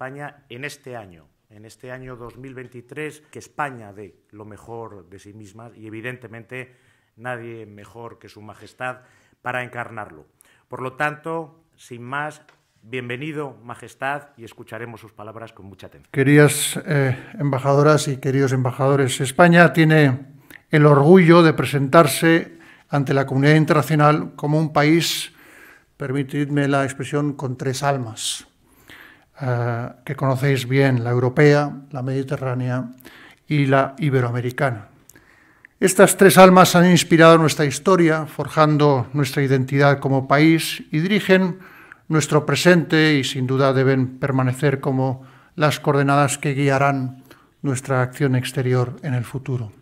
España en este año, en este año 2023, que España dé lo mejor de sí misma y evidentemente nadie mejor que Su Majestad para encarnarlo. Por lo tanto, sin más, bienvenido, Majestad, y escucharemos sus palabras con mucha atención. Queridas eh, embajadoras y queridos embajadores, España tiene el orgullo de presentarse ante la comunidad internacional como un país, permitidme la expresión, con tres almas. Eh, que conocéis bien, la europea, la mediterránea y la iberoamericana. Estas tres almas han inspirado nuestra historia, forjando nuestra identidad como país y dirigen nuestro presente y sin duda deben permanecer como las coordenadas que guiarán nuestra acción exterior en el futuro.